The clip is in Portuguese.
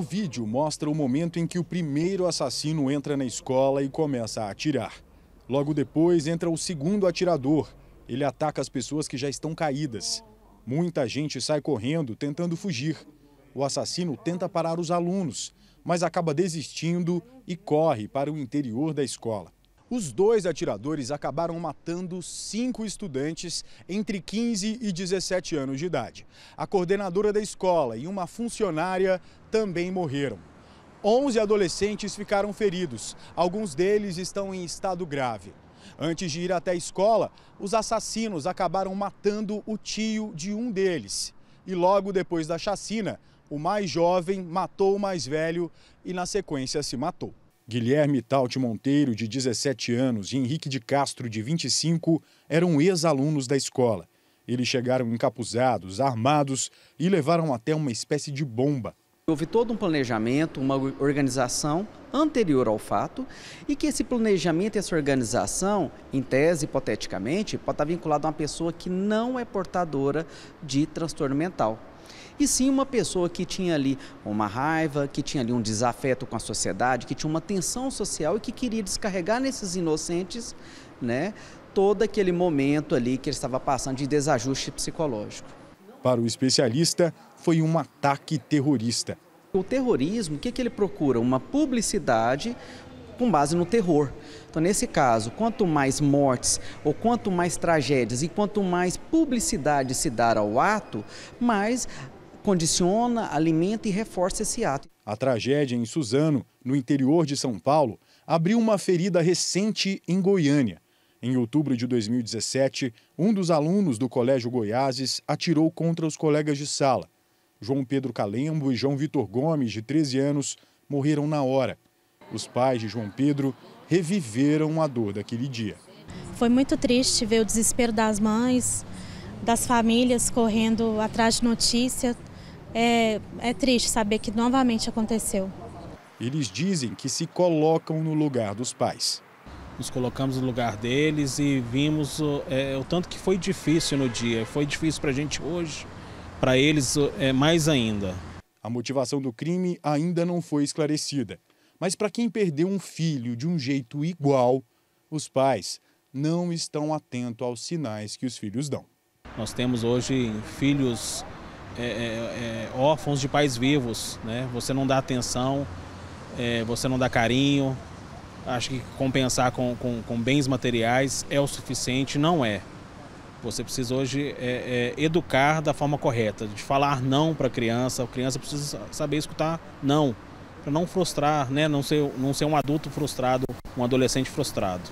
O vídeo mostra o momento em que o primeiro assassino entra na escola e começa a atirar. Logo depois entra o segundo atirador. Ele ataca as pessoas que já estão caídas. Muita gente sai correndo tentando fugir. O assassino tenta parar os alunos, mas acaba desistindo e corre para o interior da escola. Os dois atiradores acabaram matando cinco estudantes entre 15 e 17 anos de idade. A coordenadora da escola e uma funcionária também morreram. 11 adolescentes ficaram feridos, alguns deles estão em estado grave. Antes de ir até a escola, os assassinos acabaram matando o tio de um deles. E logo depois da chacina, o mais jovem matou o mais velho e, na sequência, se matou. Guilherme Taut Monteiro, de 17 anos, e Henrique de Castro, de 25, eram ex-alunos da escola. Eles chegaram encapuzados, armados e levaram até uma espécie de bomba. Houve todo um planejamento, uma organização anterior ao fato e que esse planejamento e essa organização, em tese, hipoteticamente, pode estar vinculado a uma pessoa que não é portadora de transtorno mental e sim uma pessoa que tinha ali uma raiva, que tinha ali um desafeto com a sociedade, que tinha uma tensão social e que queria descarregar nesses inocentes, né, todo aquele momento ali que ele estava passando de desajuste psicológico. Para o especialista, foi um ataque terrorista. O terrorismo, o que, que ele procura? Uma publicidade com base no terror. Então, nesse caso, quanto mais mortes ou quanto mais tragédias e quanto mais publicidade se dar ao ato, mais condiciona, alimenta e reforça esse ato. A tragédia em Suzano, no interior de São Paulo, abriu uma ferida recente em Goiânia. Em outubro de 2017, um dos alunos do Colégio Goiáses atirou contra os colegas de sala. João Pedro Calembo e João Vitor Gomes, de 13 anos, morreram na hora. Os pais de João Pedro reviveram a dor daquele dia. Foi muito triste ver o desespero das mães, das famílias correndo atrás de notícia. É, é triste saber que novamente aconteceu. Eles dizem que se colocam no lugar dos pais nos colocamos no lugar deles e vimos é, o tanto que foi difícil no dia. Foi difícil para a gente hoje, para eles é, mais ainda. A motivação do crime ainda não foi esclarecida. Mas para quem perdeu um filho de um jeito igual, os pais não estão atentos aos sinais que os filhos dão. Nós temos hoje filhos é, é, é, órfãos de pais vivos, né? Você não dá atenção, é, você não dá carinho. Acho que compensar com, com, com, bens materiais é o suficiente, não é. Você precisa hoje é, é, educar da forma correta, de falar não para a criança. A criança precisa saber escutar não para não frustrar, né, não ser, não ser um adulto frustrado, um adolescente frustrado.